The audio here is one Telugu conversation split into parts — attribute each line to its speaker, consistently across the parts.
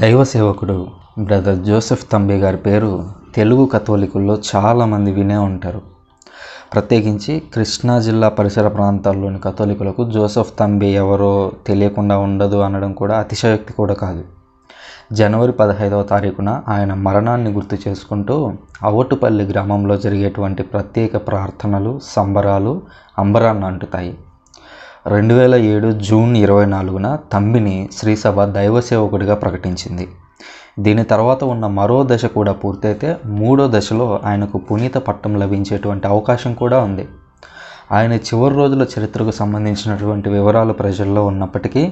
Speaker 1: దైవ సేవకుడు బ్రదర్ జోసెఫ్ తంబి గారి పేరు తెలుగు కథోలికుల్లో చాలామంది వినే ఉంటారు ప్రత్యేకించి కృష్ణా జిల్లా పరిసర ప్రాంతాల్లోని కథోలికులకు జోసెఫ్ తంబి ఎవరో తెలియకుండా ఉండదు అనడం కూడా అతిశయోక్తి కూడా కాదు జనవరి పదహైదవ తారీఖున ఆయన మరణాన్ని గుర్తు చేసుకుంటూ అవటుపల్లి గ్రామంలో జరిగేటువంటి ప్రత్యేక ప్రార్థనలు సంబరాలు అంబరాన్ని అంటుతాయి రెండు వేల ఏడు జూన్ ఇరవై నాలుగున తంబిని శ్రీసభ దైవ సేవకుడిగా ప్రకటించింది దీని తర్వాత ఉన్న మరో దశ కూడా పూర్తయితే మూడో దశలో ఆయనకు పునీత పట్టం లభించేటువంటి అవకాశం కూడా ఉంది ఆయన చివరి రోజుల చరిత్రకు సంబంధించినటువంటి వివరాలు ప్రజల్లో ఉన్నప్పటికీ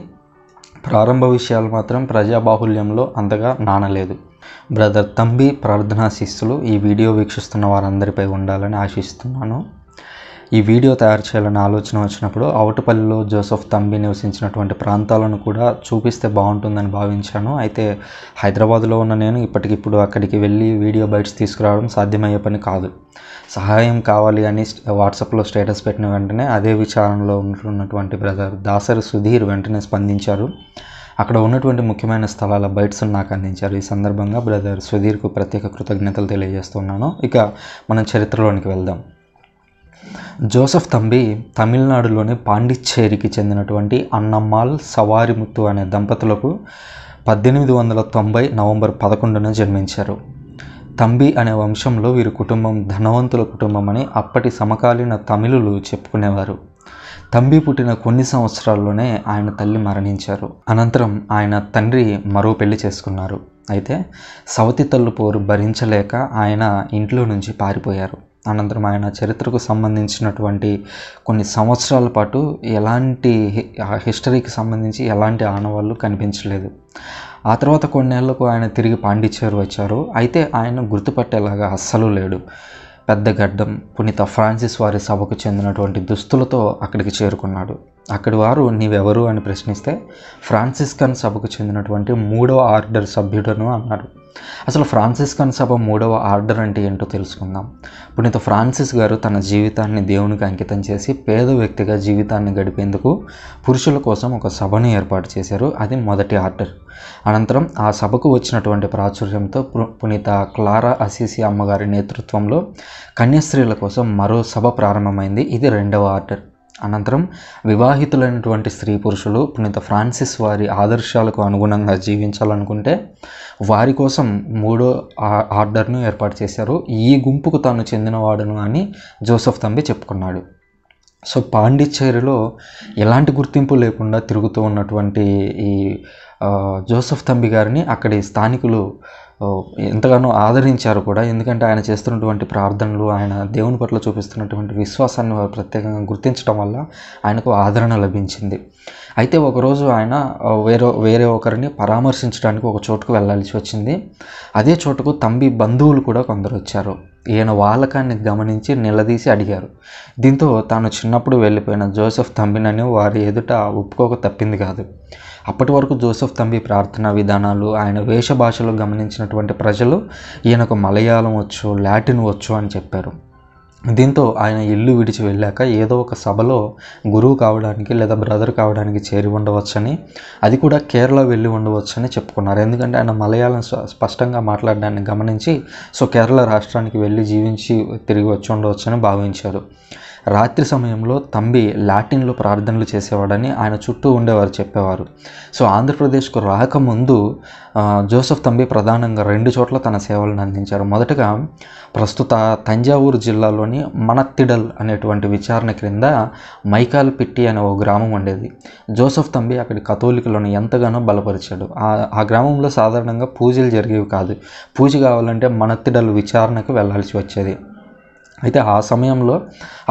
Speaker 1: ప్రారంభ విషయాలు మాత్రం ప్రజాబాహుల్యంలో అంతగా నానలేదు బ్రదర్ తంబి ప్రార్థనా శిస్సులు ఈ వీడియో వీక్షిస్తున్న వారందరిపై ఉండాలని ఆశిస్తున్నాను ఈ వీడియో తయారు చేయాలనే ఆలోచన వచ్చినప్పుడు అవటపల్లిలో జోసఫ్ తంబి నివసించినటువంటి ప్రాంతాలను కూడా చూపిస్తే బాగుంటుందని భావించాను అయితే హైదరాబాద్లో ఉన్న నేను ఇప్పటికిప్పుడు అక్కడికి వెళ్ళి వీడియో బైట్స్ తీసుకురావడం సాధ్యమయ్యే పని కాదు సహాయం కావాలి అని వాట్సాప్లో స్టేటస్ పెట్టిన వెంటనే అదే విచారణలో ఉన్నటువంటి బ్రదర్ దాసరి సుధీర్ వెంటనే స్పందించారు అక్కడ ఉన్నటువంటి ముఖ్యమైన స్థలాల బైట్స్ను నాకు అందించారు ఈ సందర్భంగా బ్రదర్ సుధీర్కు ప్రత్యేక కృతజ్ఞతలు తెలియజేస్తున్నాను ఇక మనం చరిత్రలోనికి వెళ్దాం జోసఫ్ తంబి తమిళనాడులోని పాండిచ్చేరికి చెందినటువంటి అన్నమ్మాల్ సవారిముత్తు అనే దంపతులకు పద్దెనిమిది వందల తొంభై నవంబర్ పదకొండున జన్మించారు తంబి అనే వంశంలో వీరి కుటుంబం ధనవంతుల కుటుంబం అని అప్పటి సమకాలీన తమిళులు చెప్పుకునేవారు తంబి పుట్టిన కొన్ని సంవత్సరాల్లోనే ఆయన తల్లి మరణించారు అనంతరం ఆయన తండ్రి మరో పెళ్లి చేసుకున్నారు అయితే సవతి తల్లు పోరు భరించలేక ఆయన ఇంట్లో నుంచి పారిపోయారు అనంతరం ఆయన చరిత్రకు సంబంధించినటువంటి కొన్ని సంవత్సరాల పాటు ఎలాంటి హిస్టరీకి సంబంధించి ఎలాంటి ఆనవాళ్ళు కనిపించలేదు ఆ తర్వాత కొన్నేళ్లకు ఆయన తిరిగి పాండిచ్చేరు వచ్చారు అయితే ఆయన గుర్తుపట్టేలాగా అస్సలు లేడు పెద్ద గడ్డం పునీత ఫ్రాన్సిస్ వారి సభకు చెందినటువంటి దుస్తులతో అక్కడికి చేరుకున్నాడు అక్కడి వారు నీవెవరు అని ప్రశ్నిస్తే ఫ్రాన్సిస్కన్ సభకు చెందినటువంటి మూడో ఆర్డర్ సభ్యుడను అన్నారు అసలు ఫ్రాన్సిస్కన్ సభ మూడవ ఆర్డర్ అంటే ఏంటో తెలుసుకుందాం పుణిత ఫ్రాన్సిస్ గారు తన జీవితాన్ని దేవునికి అంకితం చేసి పేద వ్యక్తిగా జీవితాన్ని గడిపేందుకు పురుషుల కోసం ఒక సభను ఏర్పాటు చేశారు అది మొదటి ఆర్డర్ అనంతరం ఆ సభకు వచ్చినటువంటి ప్రాచుర్యంతో పునీత క్లారా అసీసి అమ్మగారి నేతృత్వంలో కన్యాస్త్రీల కోసం మరో సభ ప్రారంభమైంది ఇది రెండవ ఆర్డర్ అనంతరం వివాహితులైనటువంటి స్త్రీ పురుషులు పుణిత ఫ్రాన్సిస్ వారి ఆదర్శాలకు అనుగుణంగా జీవించాలనుకుంటే వారి కోసం మూడో ఆర్డర్ను ఏర్పాటు చేశారు ఈ గుంపుకు తాను చెందినవాడును అని జోసఫ్ తంబి చెప్పుకున్నాడు సో పాండిచ్చేరిలో ఎలాంటి గుర్తింపు లేకుండా తిరుగుతూ ఉన్నటువంటి ఈ జోసఫ్ తంబి గారిని అక్కడి స్థానికులు ఎంతగానో ఆదరించారు కూడా ఎందుకంటే ఆయన చేస్తున్నటువంటి ప్రార్థనలు ఆయన దేవుని పట్ల చూపిస్తున్నటువంటి విశ్వాసాన్ని వారు ప్రత్యేకంగా గుర్తించడం వల్ల ఆయనకు ఆదరణ లభించింది అయితే ఒకరోజు ఆయన వేరే వేరే ఒకరిని పరామర్శించడానికి ఒక చోటుకు వెళ్ళాల్సి వచ్చింది అదే చోటుకు తంబి బంధువులు కూడా కొందరు వచ్చారు ఈయన వాళ్ళకాన్ని గమనించి నిలదీసి అడిగారు దీంతో తాను చిన్నప్పుడు వెళ్ళిపోయిన జోసెఫ్ తంబినని వారి ఎదుట ఒప్పుకోక తప్పింది కాదు అప్పటి వరకు జోసెఫ్ తంబి ప్రార్థనా విధానాలు ఆయన వేషభాషలో గమనించినటువంటి ప్రజలు ఈయనకు మలయాళం వచ్చు లాటిన్ వచ్చు అని చెప్పారు దీంతో ఆయన ఇల్లు విడిచి వెళ్ళాక ఏదో ఒక సభలో గురువు కావడానికి లేదా బ్రదర్ కావడానికి చేరి ఉండవచ్చని అది కూడా కేరళ వెళ్ళి ఉండవచ్చని చెప్పుకున్నారు ఎందుకంటే ఆయన మలయాళం స్పష్టంగా మాట్లాడడాన్ని గమనించి సో కేరళ రాష్ట్రానికి వెళ్ళి జీవించి తిరిగి వచ్చి ఉండవచ్చని భావించారు రాత్రి సమయంలో తంబి లాటిన్లో ప్రార్థనలు చేసేవాడని ఆయన చుట్టూ ఉండేవారు చెప్పేవారు సో ఆంధ్రప్రదేశ్కు రాకముందు జోసఫ్ తంబి ప్రధానంగా రెండు చోట్ల తన సేవలను అందించారు మొదటగా ప్రస్తుత తంజావూరు జిల్లాలోని మనత్తిడల్ అనేటువంటి విచారణ క్రింద మైకాల్ పిట్టి అనే ఓ గ్రామం ఉండేది జోసఫ్ తంబి అక్కడి కథోలికలను ఎంతగానో బలపరిచాడు ఆ గ్రామంలో సాధారణంగా పూజలు జరిగేవి కాదు పూజ కావాలంటే మనత్తిడల్ విచారణకు వెళ్ళాల్సి వచ్చేది అయితే ఆ సమయంలో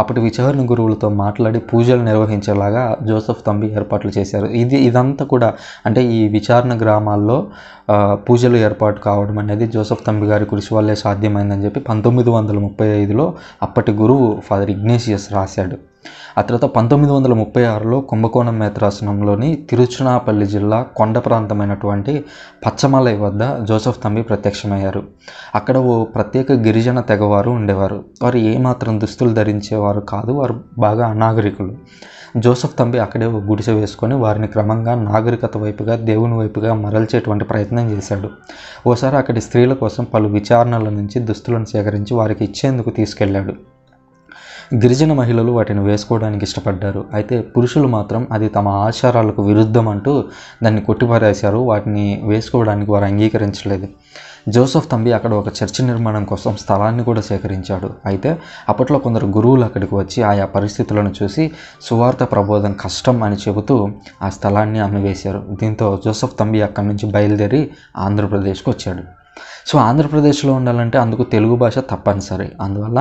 Speaker 1: అప్పటి విచారణ గురువులతో మాట్లాడి పూజలు నిర్వహించేలాగా జోసఫ్ తంబి ఏర్పాట్లు చేశారు ఇది ఇదంతా కూడా అంటే ఈ విచారణ గ్రామాల్లో పూజలు ఏర్పాటు కావడం అనేది జోసఫ్ తంబి గారి కృషి వల్లే సాధ్యమైందని చెప్పి పంతొమ్మిది వందల ముప్పై ఐదులో అప్పటి గురువు ఫాదర్ ఇగ్నేషియస్ రాశాడు ఆ తర్వాత పంతొమ్మిది వందల ముప్పై ఆరులో కుంభకోణం మేత్రాసనంలోని తిరుచునాపల్లి జిల్లా కొండ ప్రాంతమైనటువంటి పచ్చమలై వద్ద జోసఫ్ తంబి ప్రత్యక్షమయ్యారు అక్కడ ఓ ప్రత్యేక గిరిజన తెగవారు ఉండేవారు వారు ఏమాత్రం దుస్తులు ధరించేవారు కాదు వారు బాగా అనాగరికులు జోసఫ్ తంబి అక్కడే ఓ గుడిసె వేసుకొని వారిని క్రమంగా నాగరికత వైపుగా దేవుని వైపుగా మరల్చేటువంటి ప్రయత్నం చేశాడు ఓసారి అక్కడి స్త్రీల కోసం పలు విచారణల నుంచి దుస్తులను సేకరించి వారికి ఇచ్చేందుకు తీసుకెళ్లాడు గిరిజన మహిళలు వాటిని వేసుకోవడానికి ఇష్టపడ్డారు అయితే పురుషులు మాత్రం అది తమ ఆచారాలకు విరుద్ధం అంటూ దాన్ని కొట్టిపారేశారు వాటిని వేసుకోవడానికి వారు అంగీకరించలేదు జోసఫ్ తంబి అక్కడ ఒక చర్చి నిర్మాణం కోసం స్థలాన్ని కూడా సేకరించాడు అయితే అప్పట్లో కొందరు గురువులు అక్కడికి వచ్చి ఆయా పరిస్థితులను చూసి సువార్త ప్రబోధం కష్టం అని చెబుతూ ఆ స్థలాన్ని అమ్మివేశారు దీంతో జోసఫ్ తంబి అక్కడి నుంచి బయలుదేరి ఆంధ్రప్రదేశ్కి వచ్చాడు సో ఆంధ్రప్రదేశ్లో ఉండాలంటే అందుకు తెలుగు భాష తప్పనిసరి అందువల్ల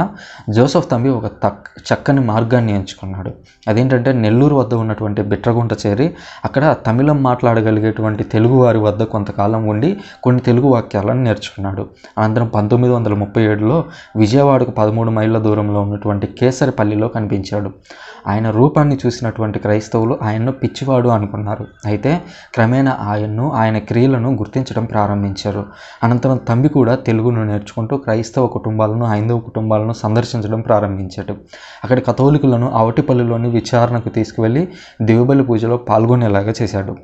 Speaker 1: జోసఫ్ తంబి ఒక తక్ చక్కని మార్గాన్ని ఎంచుకున్నాడు అదేంటంటే నెల్లూరు వద్ద ఉన్నటువంటి బిట్రగుంట చేరి అక్కడ తమిళం మాట్లాడగలిగేటువంటి తెలుగు వారి వద్ద కొంతకాలం ఉండి కొన్ని తెలుగు వాక్యాలను నేర్చుకున్నాడు అనంతరం పంతొమ్మిది వందల ముప్పై ఏడులో విజయవాడకు పదమూడు మైళ్ళ దూరంలో ఉన్నటువంటి కేసరిపల్లిలో కనిపించాడు ఆయన రూపాన్ని చూసినటువంటి క్రైస్తవులు ఆయన్ను పిచ్చివాడు అనుకున్నారు అయితే క్రమేణా ఆయన్ను ఆయన క్రియలను గుర్తించడం ప్రారంభించారు అనంతరం అనంతరం తంబి కూడా తెలుగును నేర్చుకుంటూ క్రైస్తవ కుటుంబాలను హైందవ కుటుంబాలను సందర్శించడం ప్రారంభించాడు అక్కడ కథోలికులను అవటిపల్లిలోని విచారణకు తీసుకువెళ్ళి దేవుబలి పూజలో పాల్గొనేలాగా చేశాడు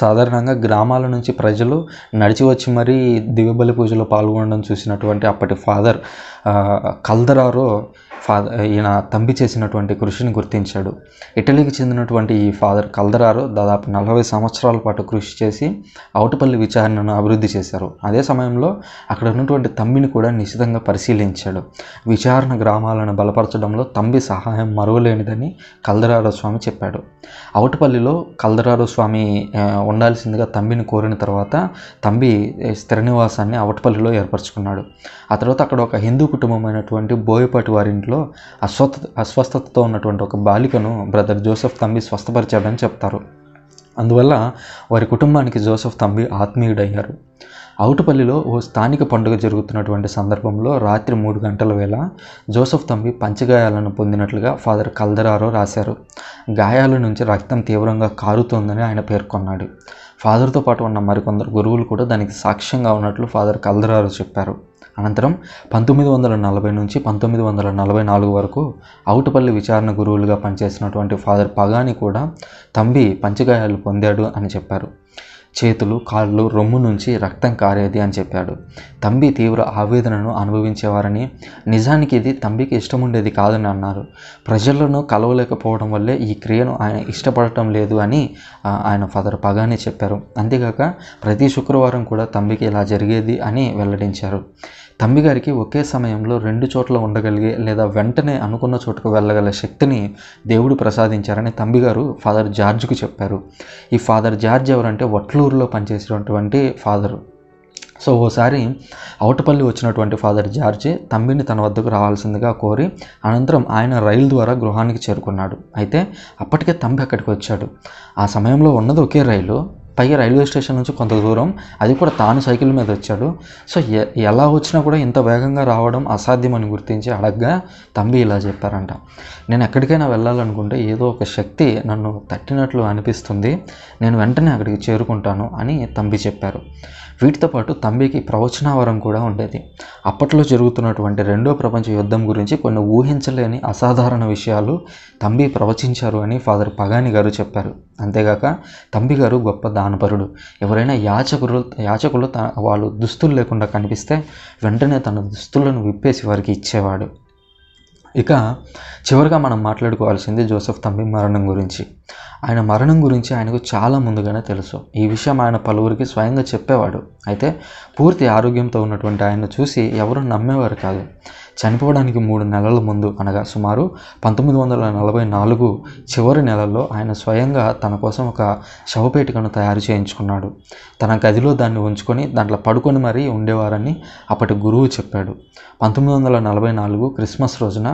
Speaker 1: సాధారణంగా గ్రామాల నుంచి ప్రజలు నడిచి వచ్చి మరీ దివ్యబలి పూజలో పాల్గొనడం చూసినటువంటి అప్పటి ఫాదర్ కల్దరారో ఫాదర్ ఈయన తంబి చేసినటువంటి కృషిని గుర్తించాడు ఇటలీకి చెందినటువంటి ఈ ఫాదర్ కల్దరారు దాదాపు నలభై సంవత్సరాల పాటు కృషి చేసి అవుటపల్లి విచారణను అభివృద్ధి చేశారు అదే సమయంలో అక్కడ ఉన్నటువంటి తంబిని కూడా నిశ్చితంగా పరిశీలించాడు విచారణ గ్రామాలను బలపరచడంలో తంబి సహాయం మరువలేనిదని కల్దరారు స్వామి చెప్పాడు అవుటపల్లిలో కల్దరారు స్వామి ఉండాల్సిందిగా తంబిని కోరిన తర్వాత తంబి స్థిర నివాసాన్ని అవుటపల్లిలో ఏర్పరచుకున్నాడు ఆ తర్వాత అక్కడ ఒక హిందూ కుటుంబమైనటువంటి బోయపాటి వారింట్లో ఘాట్లో అస్వస్థ అస్వస్థతతో ఉన్నటువంటి ఒక బాలికను బ్రదర్ జోసెఫ్ తంబి స్వస్థపరిచాడని చెప్తారు అందువల్ల వారి కుటుంబానికి జోసెఫ్ తంబి ఆత్మీయుడయ్యారు అవుటపల్లిలో ఓ స్థానిక పండుగ జరుగుతున్నటువంటి సందర్భంలో రాత్రి మూడు గంటల వేళ జోసఫ్ తంబి పంచగాయాలను పొందినట్లుగా ఫాదర్ కల్దరారో రాశారు గాయాల నుంచి రక్తం తీవ్రంగా కారుతోందని ఆయన పేర్కొన్నాడు ఫాదర్తో పాటు ఉన్న మరికొందరు గురువులు కూడా దానికి సాక్ష్యంగా ఉన్నట్లు ఫాదర్ కల్దరారో చెప్పారు అనంతరం పంతొమ్మిది వందల నలభై నుంచి పంతొమ్మిది వందల నలభై నాలుగు వరకు అవుటపల్లి విచారణ గురువులుగా పనిచేసినటువంటి ఫాదర్ పగాని కూడా తంబి పంచగాయాలు పొందాడు అని చెప్పారు చేతులు కాళ్ళు రొమ్ము నుంచి రక్తం కారేది అని చెప్పాడు తంబి తీవ్ర ఆవేదనను అనుభవించేవారని నిజానికి ఇది తంబికి ఇష్టం ఉండేది కాదని అన్నారు ప్రజలను కలవలేకపోవడం వల్లే ఈ క్రియను ఆయన ఇష్టపడటం లేదు అని ఆయన ఫాదర్ పగానే చెప్పారు అంతేకాక ప్రతి శుక్రవారం కూడా తంబికి ఇలా జరిగేది అని వెల్లడించారు తమ్మిగారికి ఒకే సమయంలో రెండు చోట్ల ఉండగలిగే లేదా వెంటనే అనుకున్న చోటుకు వెళ్ళగల శక్తిని దేవుడు ప్రసాదించారని తమ్మిగారు ఫాదర్ జార్జ్కు చెప్పారు ఈ ఫాదర్ జార్జ్ ఎవరంటే వట్లూరులో పనిచేసినటువంటి ఫాదరు సో ఓసారి అవుటపల్లి వచ్చినటువంటి ఫాదర్ జార్జ్ తమ్మిని తన వద్దకు రావాల్సిందిగా కోరి అనంతరం ఆయన రైలు ద్వారా గృహానికి చేరుకున్నాడు అయితే అప్పటికే తంబి అక్కడికి వచ్చాడు ఆ సమయంలో ఉన్నది ఒకే రైలు పైగా రైల్వే స్టేషన్ నుంచి కొంత దూరం అది కూడా తాను సైకిల్ మీద వచ్చాడు సో ఎలా వచ్చినా కూడా ఇంత వేగంగా రావడం అసాధ్యం అని గుర్తించి అడగ్గా తంబి ఇలా చెప్పారంట నేను ఎక్కడికైనా వెళ్ళాలనుకుంటే ఏదో ఒక శక్తి నన్ను తట్టినట్లు అనిపిస్తుంది నేను వెంటనే అక్కడికి చేరుకుంటాను అని తంబి చెప్పారు వీటితో పాటు తంబికి ప్రవచనావరం కూడా ఉండేది అప్పట్లో జరుగుతున్నటువంటి రెండో ప్రపంచ యుద్ధం గురించి కొన్ని ఊహించలేని అసాధారణ విషయాలు తంబి ప్రవచించారు అని ఫాదర్ పగాని గారు చెప్పారు అంతేగాక తంబి గారు గొప్ప దానపరుడు ఎవరైనా యాచకులు యాచకులు వాళ్ళు దుస్తులు లేకుండా కనిపిస్తే వెంటనే తన దుస్తులను విప్పేసి వారికి ఇచ్చేవాడు ఇక చివరిగా మనం మాట్లాడుకోవాల్సింది జోసెఫ్ తంబి మరణం గురించి ఆయన మరణం గురించి ఆయనకు చాలా ముందుగానే తెలుసు ఈ విషయం ఆయన పలువురికి స్వయంగా చెప్పేవాడు అయితే పూర్తి ఆరోగ్యంతో ఉన్నటువంటి ఆయన చూసి ఎవరు నమ్మేవారు కాదు చనిపోవడానికి మూడు నెలల ముందు అనగా సుమారు పంతొమ్మిది వందల నలభై నాలుగు చివరి నెలల్లో ఆయన స్వయంగా తన కోసం ఒక శవపేటికను తయారు చేయించుకున్నాడు తన గదిలో దాన్ని ఉంచుకొని దాంట్లో పడుకొని మరీ ఉండేవారని అప్పటి గురువు చెప్పాడు పంతొమ్మిది వందల నలభై నాలుగు క్రిస్మస్ రోజున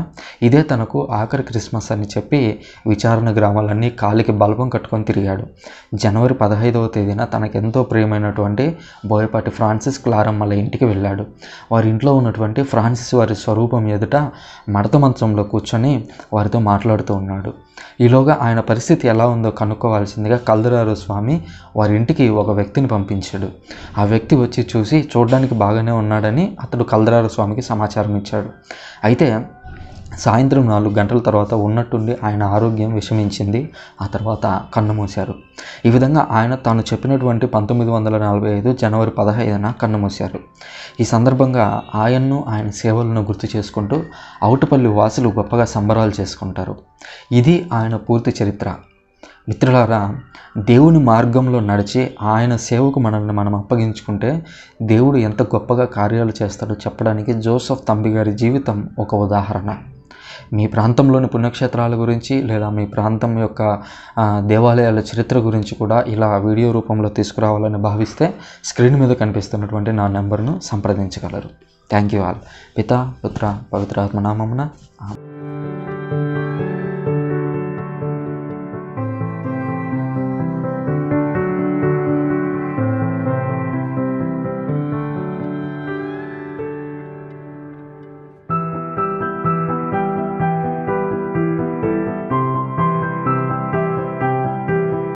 Speaker 1: ఇదే తనకు ఆఖరి క్రిస్మస్ అని చెప్పి విచారణ గ్రామాలన్నీ కాలికి బల్బం కట్టుకొని తిరిగాడు జనవరి పదహైదవ తేదీన తనకెంతో ప్రియమైనటువంటి బోయపాటి ఫ్రాన్సిస్ క్లారమ్మల ఇంటికి వెళ్ళాడు వారి ఇంట్లో ఉన్నటువంటి ఫ్రాన్సిస్ వారి స్వ స్వరూపం ఎదుట మడత మంచంలో కూర్చొని వారితో మాట్లాడుతూ ఉన్నాడు ఈలోగా ఆయన పరిస్థితి ఎలా ఉందో కనుక్కోవాల్సిందిగా కల్దరారు స్వామి వారి ఇంటికి ఒక వ్యక్తిని పంపించాడు ఆ వ్యక్తి వచ్చి చూసి చూడడానికి బాగానే ఉన్నాడని అతడు కల్దరారు స్వామికి సమాచారం ఇచ్చాడు అయితే సాయంత్రం నాలుగు గంటల తర్వాత ఉన్నట్టుండి ఆయన ఆరోగ్యం విషమించింది ఆ తర్వాత కన్నుమూశారు ఈ విధంగా ఆయన తాను చెప్పినటువంటి పంతొమ్మిది వందల నలభై ఐదు జనవరి పదహైదున కన్నుమూశారు ఈ సందర్భంగా ఆయన్ను ఆయన సేవలను గుర్తు చేసుకుంటూ అవుటపల్లి వాసులు గొప్పగా సంబరాలు చేసుకుంటారు ఇది ఆయన పూర్తి చరిత్ర మిత్రులారా దేవుని మార్గంలో నడిచి ఆయన సేవకు మనల్ని మనం అప్పగించుకుంటే దేవుడు ఎంత గొప్పగా కార్యాలు చేస్తాడో చెప్పడానికి జోసఫ్ తంబిగారి గారి జీవితం ఒక ఉదాహరణ మీ ప్రాంతంలోని పుణ్యక్షేత్రాల గురించి లేదా మీ ప్రాంతం యొక్క దేవాలయాల చరిత్ర గురించి కూడా ఇలా వీడియో రూపంలో తీసుకురావాలని భావిస్తే స్క్రీన్ మీద కనిపిస్తున్నటువంటి నా నెంబర్ను సంప్రదించగలరు థ్యాంక్ యూ ఆల్ పిత పుత్ర పవిత్రాత్మ నామమున